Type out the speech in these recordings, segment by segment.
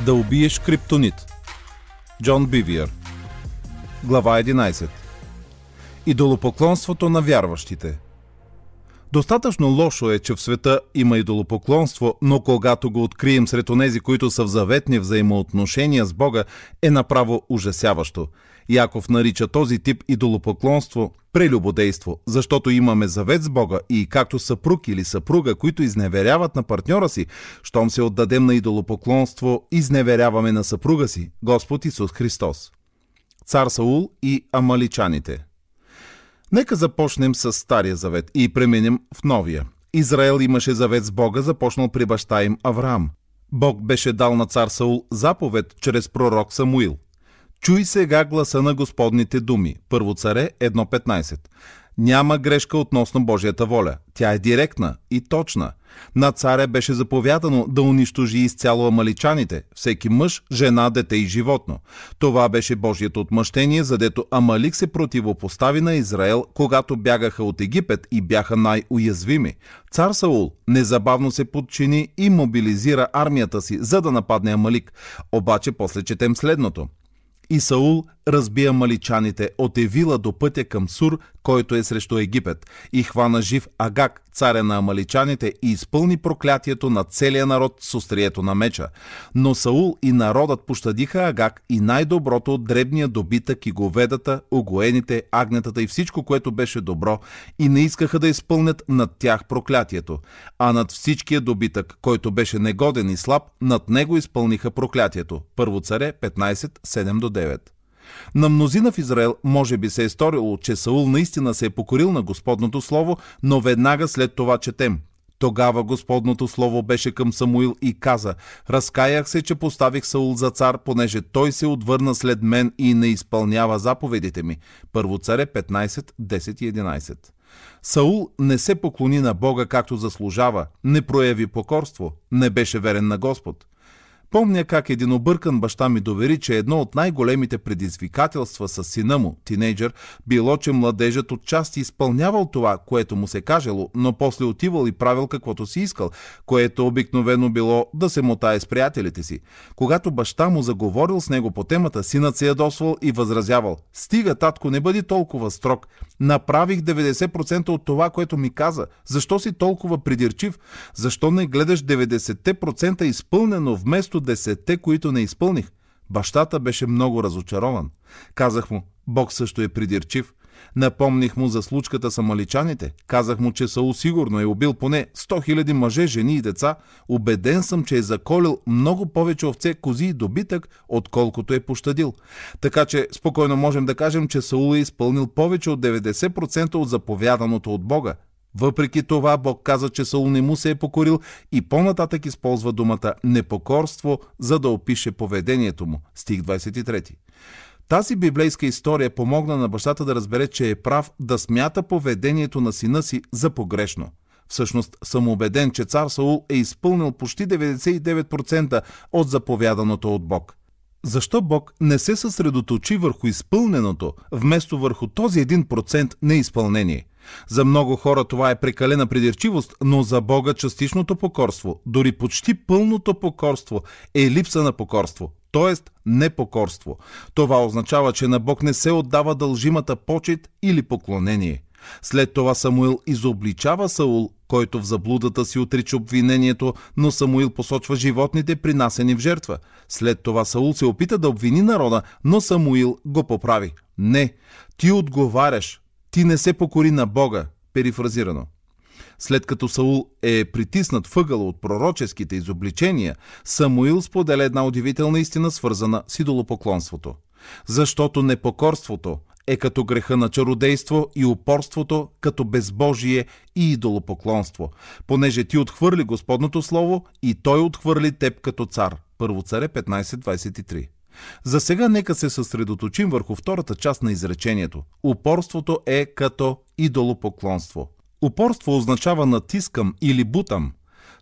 Да убиеш криптонит. Джон Бивиер. Глава 11. Идолопоклонството на вярващите. Достатъчно лошо е, че в света има идолопоклонство, но когато го открием сред онези, които са в заветни взаимоотношения с Бога, е направо ужасяващо – Яков нарича този тип идолопоклонство прелюбодейство, защото имаме завет с Бога и както съпруг или съпруга, които изневеряват на партньора си, щом се отдадем на идолопоклонство, изневеряваме на съпруга си, Господ Исус Христос. Цар Саул и амаличаните. Нека започнем с Стария завет и преминем в Новия. Израел имаше завет с Бога, започнал при баща им Авраам. Бог беше дал на цар Саул заповед чрез пророк Самуил – Чуй сега гласа на Господните думи. Първо царе 1.15. Няма грешка относно Божията воля. Тя е директна и точна. На царя беше заповядано да унищожи изцяло амаличаните, всеки мъж, жена, дете и животно. Това беше Божието отмъщение, задето Амалик се противопостави на Израел, когато бягаха от Египет и бяха най-уязвими. Цар Саул незабавно се подчини и мобилизира армията си, за да нападне Амалик. Обаче после четем следното – и Саул разбия маличаните от Евила до пътя към Сур, който е срещу Египет, и хвана жив Агак, царя на амаличаните, и изпълни проклятието на целия народ с острието на меча. Но Саул и народът пощадиха Агак и най-доброто от дребния добитък и говедата, огоените, агнетата и всичко, което беше добро, и не искаха да изпълнят над тях проклятието. А над всичкия добитък, който беше негоден и слаб, над него изпълниха проклятието. Първо царе 15, 7 до 9. На мнозина в Израел може би се е сторило, че Саул наистина се е покорил на Господното Слово, но веднага след това четем. Тогава Господното Слово беше към Самуил и каза, «Разкаях се, че поставих Саул за цар, понеже той се отвърна след мен и не изпълнява заповедите ми». Първо царе 15, 10 и 11. Саул не се поклони на Бога както заслужава, не прояви покорство, не беше верен на Господ – Помня как един объркан баща ми довери, че едно от най-големите предизвикателства с сина му, тинейджър, било, че младежът отчасти изпълнявал това, което му се кажело, но после отивал и правил каквото си искал, което обикновено било да се мотае с приятелите си. Когато баща му заговорил с него по темата, синът се ядосвал и възразявал. Стига, татко, не бъди толкова строг. Направих 90% от това, което ми каза. Защо си толкова придирчив? Защо не гледаш 90% изпълнено вместо десетте, които не изпълних. Бащата беше много разочарован. Казах му, Бог също е придирчив. Напомних му за случката с маличаните. Казах му, че Саул сигурно е убил поне 100 000 мъже, жени и деца. Обеден съм, че е заколил много повече овце, кози и добитък, отколкото е пощадил. Така че спокойно можем да кажем, че Саул е изпълнил повече от 90% от заповяданото от Бога. Въпреки това Бог каза, че Саул не му се е покорил и по-нататък използва думата непокорство, за да опише поведението му. Стих 23. Тази библейска история помогна на бащата да разбере, че е прав да смята поведението на сина си за погрешно. Всъщност съм убеден, че цар Саул е изпълнил почти 99% от заповяданото от Бог. Защо Бог не се съсредоточи върху изпълненото, вместо върху този 1% неизпълнение? За много хора това е прекалена придирчивост, но за Бога частичното покорство, дори почти пълното покорство, е липса на покорство, т.е. непокорство. Това означава, че на Бог не се отдава дължимата почет или поклонение. След това Самуил изобличава Саул, който в заблудата си отрича обвинението, но Самуил посочва животните, принасени в жертва. След това Саул се опита да обвини народа, но Самуил го поправи. Не, ти отговаряш, ти не се покори на Бога, перифразирано. След като Саул е притиснат въгъла от пророческите изобличения, Самуил споделя една удивителна истина, свързана с идолопоклонството. Защото непокорството е като греха на чародейство и упорството като безбожие и идолопоклонство, понеже ти отхвърли Господното Слово и Той отхвърли теб като цар. Първо царе 15.23 за сега нека се съсредоточим върху втората част на изречението. Упорството е като идолопоклонство. Упорство означава натискам или бутам.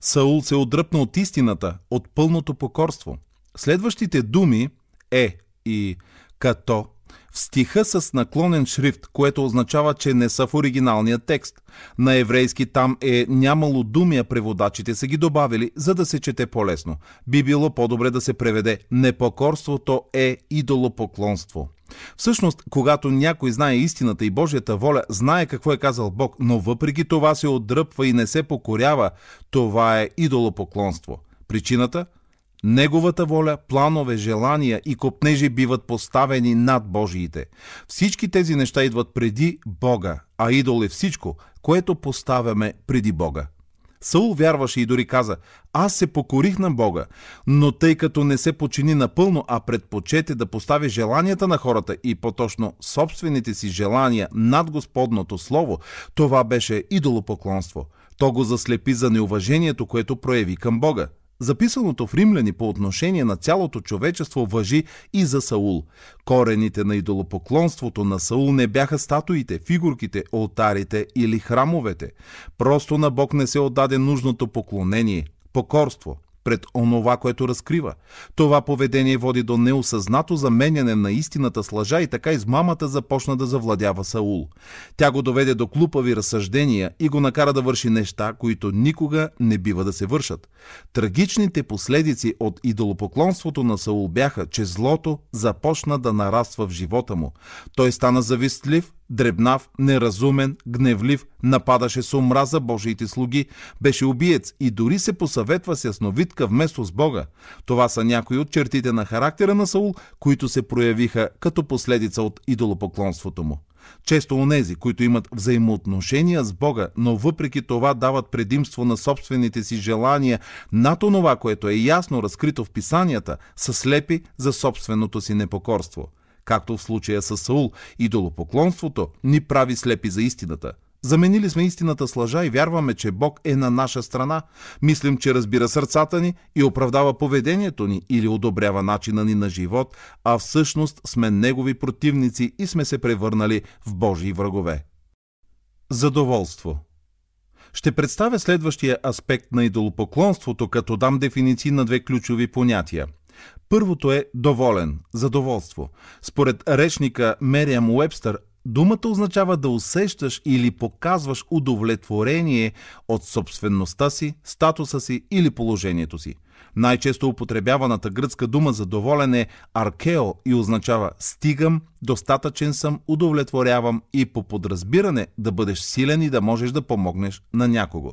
Саул се отдръпна от истината, от пълното покорство. Следващите думи е и като в стиха с наклонен шрифт, което означава, че не са в оригиналния текст. На еврейски там е нямало думи, а преводачите са ги добавили, за да се чете по-лесно. Би било по-добре да се преведе «Непокорството е идолопоклонство». Всъщност, когато някой знае истината и Божията воля, знае какво е казал Бог, но въпреки това се отдръпва и не се покорява, това е идолопоклонство. Причината – Неговата воля, планове, желания и копнежи биват поставени над Божиите. Всички тези неща идват преди Бога, а идол е всичко, което поставяме преди Бога. Саул вярваше и дори каза, аз се покорих на Бога, но тъй като не се почини напълно, а предпочете да постави желанията на хората и по-точно собствените си желания над Господното Слово, това беше идолопоклонство. То го заслепи за неуважението, което прояви към Бога. Записаното в римляни по отношение на цялото човечество въжи и за Саул. Корените на идолопоклонството на Саул не бяха статуите, фигурките, олтарите или храмовете. Просто на Бог не се отдаде нужното поклонение, покорство – пред онова, което разкрива. Това поведение води до неосъзнато заменяне на истината с лъжа и така измамата започна да завладява Саул. Тя го доведе до клупави разсъждения и го накара да върши неща, които никога не бива да се вършат. Трагичните последици от идолопоклонството на Саул бяха, че злото започна да нараства в живота му. Той стана завистлив, дребнав, неразумен, гневлив, нападаше с омраза Божиите слуги, беше убиец и дори се посъветва с ясновидка вместо с Бога. Това са някои от чертите на характера на Саул, които се проявиха като последица от идолопоклонството му. Често онези, които имат взаимоотношения с Бога, но въпреки това дават предимство на собствените си желания над онова, което е ясно разкрито в писанията, са слепи за собственото си непокорство – както в случая с Саул, идолопоклонството ни прави слепи за истината. Заменили сме истината с лъжа и вярваме, че Бог е на наша страна. Мислим, че разбира сърцата ни и оправдава поведението ни или одобрява начина ни на живот, а всъщност сме Негови противници и сме се превърнали в Божии врагове. Задоволство ще представя следващия аспект на идолопоклонството, като дам дефиниции на две ключови понятия Първото е доволен, задоволство. Според речника Мериам Уебстър, думата означава да усещаш или показваш удовлетворение от собствеността си, статуса си или положението си. Най-често употребяваната гръцка дума за доволен е аркео и означава стигам, достатъчен съм, удовлетворявам и по подразбиране да бъдеш силен и да можеш да помогнеш на някого.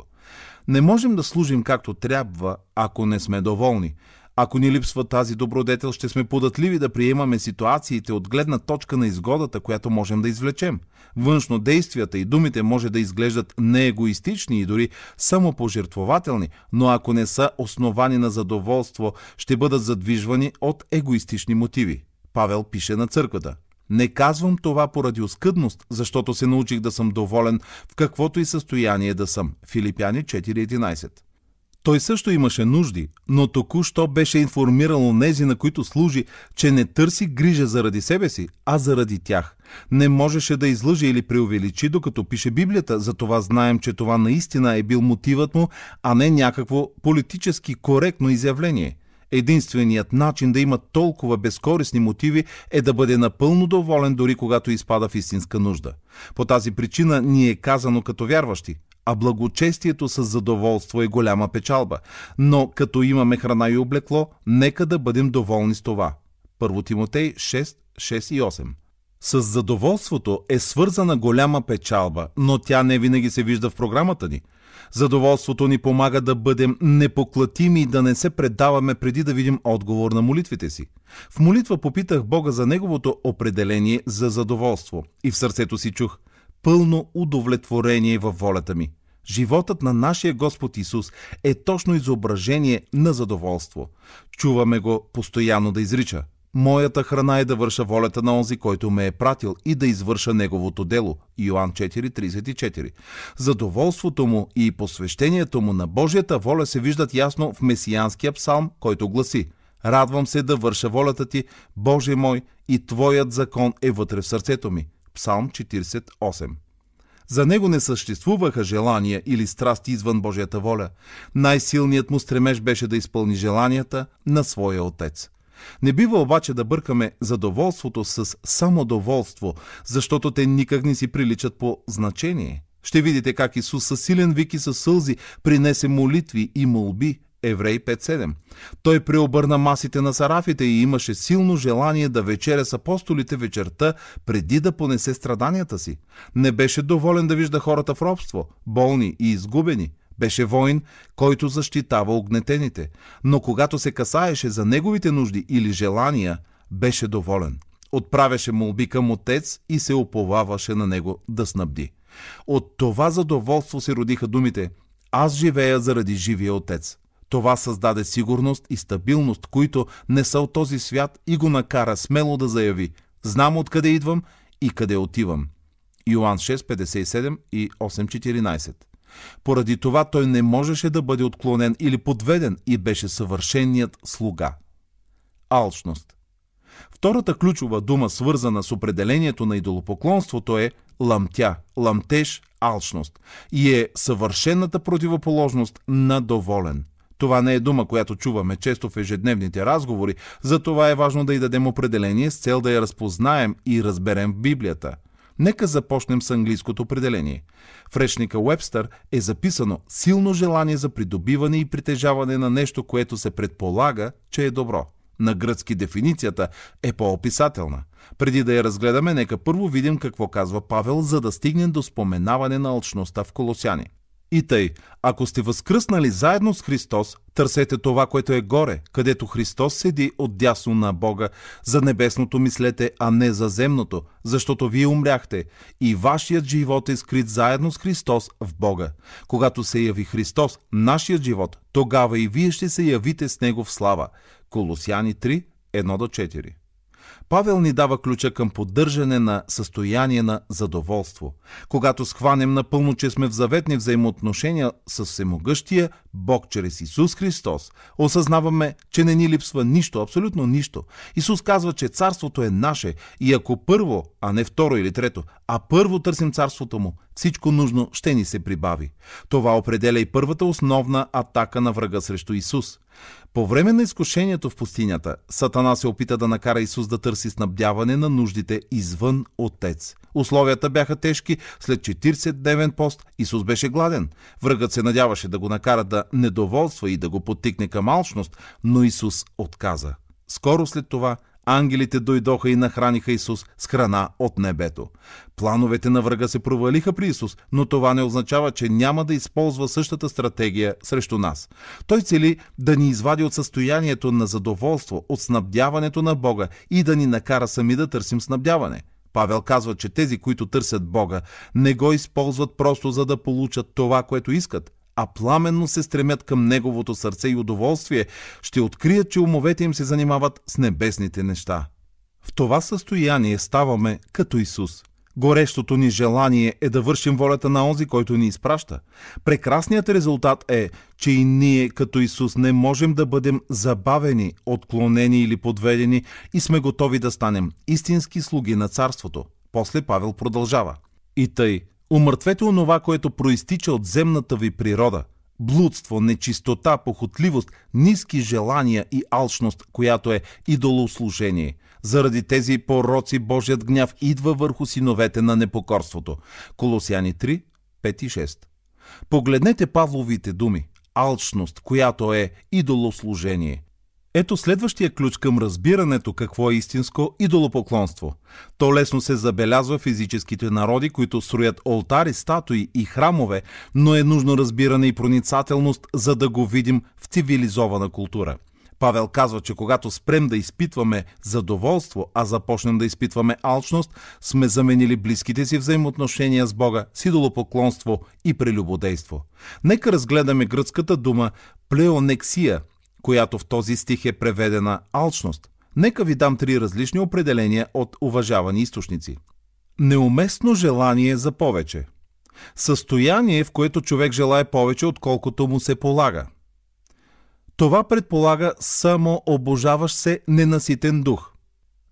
Не можем да служим както трябва, ако не сме доволни. Ако ни липсва тази добродетел, ще сме податливи да приемаме ситуациите от гледна точка на изгодата, която можем да извлечем. Външно действията и думите може да изглеждат неегоистични и дори самопожертвователни, но ако не са основани на задоволство, ще бъдат задвижвани от егоистични мотиви. Павел пише на църквата. Не казвам това поради оскъдност, защото се научих да съм доволен в каквото и състояние да съм. Филипяни 4.11 той също имаше нужди, но току-що беше информирал нези, на които служи, че не търси грижа заради себе си, а заради тях. Не можеше да излъже или преувеличи, докато пише Библията, затова знаем, че това наистина е бил мотивът му, а не някакво политически коректно изявление – Единственият начин да има толкова безкорисни мотиви е да бъде напълно доволен дори когато изпада в истинска нужда. По тази причина ни е казано като вярващи а благочестието с задоволство е голяма печалба. Но като имаме храна и облекло, нека да бъдем доволни с това. Първо Тимотей 6, 6 и 8 с задоволството е свързана голяма печалба, но тя не винаги се вижда в програмата ни. Задоволството ни помага да бъдем непоклатими и да не се предаваме преди да видим отговор на молитвите си. В молитва попитах Бога за Неговото определение за задоволство и в сърцето си чух – пълно удовлетворение във волята ми. Животът на нашия Господ Исус е точно изображение на задоволство. Чуваме го постоянно да изрича. Моята храна е да върша волята на онзи, който ме е пратил и да извърша неговото дело. Йоан 4.34 Задоволството му и посвещението му на Божията воля се виждат ясно в месиянския псалм, който гласи Радвам се да върша волята ти, Боже мой, и Твоят закон е вътре в сърцето ми. Псалм 48. За него не съществуваха желания или страсти извън Божията воля. Най-силният му стремеж беше да изпълни желанията на своя отец. Не бива обаче да бъркаме задоволството с самодоволство, защото те никак не си приличат по значение. Ще видите как Исус със силен вики и със сълзи принесе молитви и молби – Еврей 5.7. Той преобърна масите на сарафите и имаше силно желание да вечеря с апостолите вечерта, преди да понесе страданията си. Не беше доволен да вижда хората в робство, болни и изгубени. Беше воин, който защитава огнетените, но когато се касаеше за неговите нужди или желания, беше доволен. Отправяше молби към отец и се оповаваше на него да снабди. От това задоволство се родиха думите – аз живея заради живия отец. Това създаде сигурност и стабилност, които не са от този свят и го накара смело да заяви «Знам откъде идвам и къде отивам». Йоан 6:57 и 8:14. Поради това той не можеше да бъде отклонен или подведен и беше съвършеният слуга. Алчност. Втората ключова дума, свързана с определението на идолопоклонството е ламтя, ламтеж, алчност и е съвършената противоположност на доволен – това не е дума, която чуваме често в ежедневните разговори, затова е важно да й дадем определение с цел да я разпознаем и разберем в Библията. Нека започнем с английското определение. В речника Уебстър е записано силно желание за придобиване и притежаване на нещо, което се предполага, че е добро. На гръцки дефиницията е по-описателна. Преди да я разгледаме, нека първо видим какво казва Павел, за да стигнем до споменаване на алчността в Колосяни. И тъй, ако сте възкръснали заедно с Христос, търсете това, което е горе, където Христос седи от дясно на Бога. За небесното мислете, а не за земното, защото вие умряхте и вашият живот е скрит заедно с Христос в Бога. Когато се яви Христос, нашият живот, тогава и вие ще се явите с Него в слава. Колосяни 3, 1-4 Павел ни дава ключа към поддържане на състояние на задоволство. Когато схванем напълно, че сме в заветни взаимоотношения с Всемогъщия, Бог чрез Исус Христос, осъзнаваме, че не ни липсва нищо, абсолютно нищо. Исус казва, че царството е наше и ако първо, а не второ или трето, а първо търсим царството му, всичко нужно ще ни се прибави. Това определя и първата основна атака на врага срещу Исус. По време на изкушението в пустинята, Сатана се опита да накара Исус да търси снабдяване на нуждите извън Отец. Условията бяха тежки, след 40-дневен пост Исус беше гладен. Врагът се надяваше да го накара да недоволства и да го подтикне към алчност, но Исус отказа. Скоро след това Ангелите дойдоха и нахраниха Исус с храна от небето. Плановете на врага се провалиха при Исус, но това не означава, че няма да използва същата стратегия срещу нас. Той цели да ни извади от състоянието на задоволство, от снабдяването на Бога и да ни накара сами да търсим снабдяване. Павел казва, че тези, които търсят Бога, не го използват просто за да получат това, което искат, а пламенно се стремят към Неговото сърце и удоволствие, ще открият, че умовете им се занимават с небесните неща. В това състояние ставаме като Исус. Горещото ни желание е да вършим волята на онзи, който ни изпраща. Прекрасният резултат е, че и ние като Исус не можем да бъдем забавени, отклонени или подведени и сме готови да станем истински слуги на Царството. После Павел продължава. И тъй, Умъртвете онова, което проистича от земната ви природа – блудство, нечистота, похотливост, ниски желания и алчност, която е идолослужение. Заради тези пороци Божият гняв идва върху синовете на непокорството. Колосяни 3, 5 и 6. Погледнете Павловите думи. Алчност, която е идолослужение. Ето следващия ключ към разбирането какво е истинско идолопоклонство. То лесно се забелязва в физическите народи, които строят олтари, статуи и храмове, но е нужно разбиране и проницателност, за да го видим в цивилизована култура. Павел казва, че когато спрем да изпитваме задоволство, а започнем да изпитваме алчност, сме заменили близките си взаимоотношения с Бога с идолопоклонство и прелюбодейство. Нека разгледаме гръцката дума плеонексия – която в този стих е преведена алчност. Нека ви дам три различни определения от уважавани източници. Неуместно желание за повече. Състояние, в което човек желае повече, отколкото му се полага. Това предполага само обожаващ се ненаситен дух.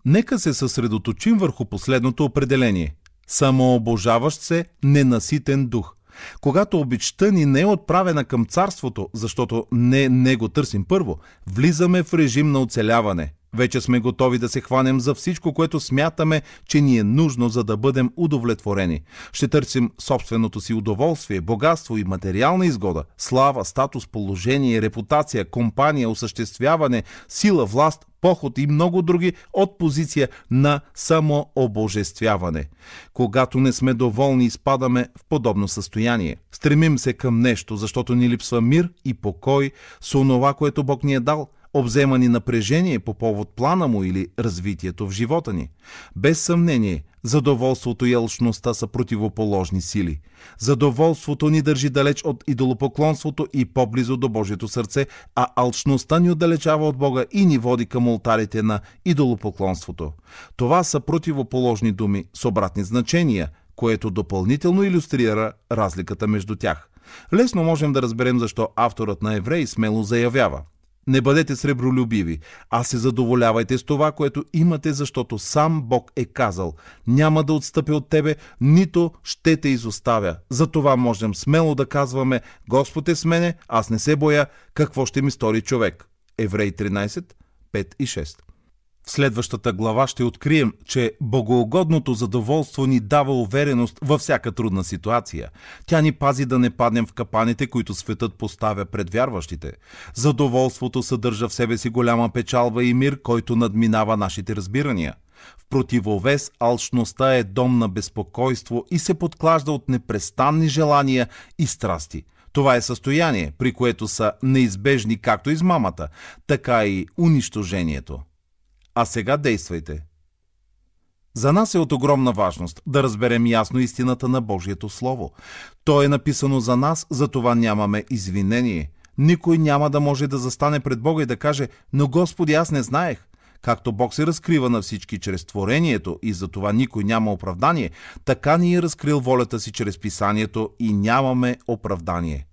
Нека се съсредоточим върху последното определение – самообожаващ се ненаситен дух – когато обичта ни не е отправена към царството, защото не него търсим първо, влизаме в режим на оцеляване. Вече сме готови да се хванем за всичко, което смятаме, че ни е нужно, за да бъдем удовлетворени. Ще търсим собственото си удоволствие, богатство и материална изгода, слава, статус, положение, репутация, компания, осъществяване, сила, власт, поход и много други от позиция на самообожествяване. Когато не сме доволни, изпадаме в подобно състояние. Стремим се към нещо, защото ни липсва мир и покой с онова, което Бог ни е дал, обзема ни напрежение по повод плана му или развитието в живота ни. Без съмнение, Задоволството и алчността са противоположни сили. Задоволството ни държи далеч от идолопоклонството и по-близо до Божието сърце, а алчността ни отдалечава от Бога и ни води към ултарите на идолопоклонството. Това са противоположни думи с обратни значения, което допълнително иллюстрира разликата между тях. Лесно можем да разберем защо авторът на Евреи смело заявява – не бъдете сребролюбиви, а се задоволявайте с това, което имате, защото сам Бог е казал. Няма да отстъпя от тебе, нито ще те изоставя. Затова можем смело да казваме, Господ е с мене, аз не се боя, какво ще ми стори човек. Еврей 13, 5 и 6. В следващата глава ще открием, че богоугодното задоволство ни дава увереност във всяка трудна ситуация. Тя ни пази да не паднем в капаните, които светът поставя пред вярващите. Задоволството съдържа в себе си голяма печалба и мир, който надминава нашите разбирания. В противовес алчността е дом на безпокойство и се подклажда от непрестанни желания и страсти – това е състояние, при което са неизбежни както измамата, така и унищожението а сега действайте. За нас е от огромна важност да разберем ясно истината на Божието Слово. То е написано за нас, за това нямаме извинение. Никой няма да може да застане пред Бога и да каже «Но Господи, аз не знаех». Както Бог се разкрива на всички чрез творението и за това никой няма оправдание, така ни е разкрил волята си чрез писанието и нямаме оправдание.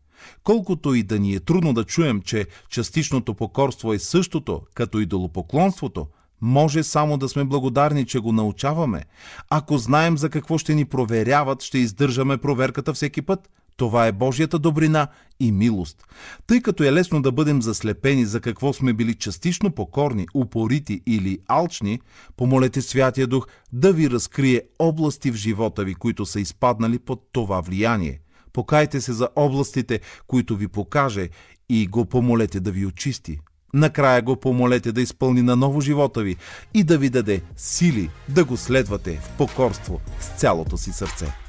Колкото и да ни е трудно да чуем, че частичното покорство е същото, като идолопоклонството – може само да сме благодарни, че го научаваме. Ако знаем за какво ще ни проверяват, ще издържаме проверката всеки път. Това е Божията добрина и милост. Тъй като е лесно да бъдем заслепени за какво сме били частично покорни, упорити или алчни, помолете Святия Дух да ви разкрие области в живота ви, които са изпаднали под това влияние. Покайте се за областите, които ви покаже и го помолете да ви очисти. Накрая го помолете да изпълни наново живота ви и да ви даде сили да го следвате в покорство с цялото си сърце.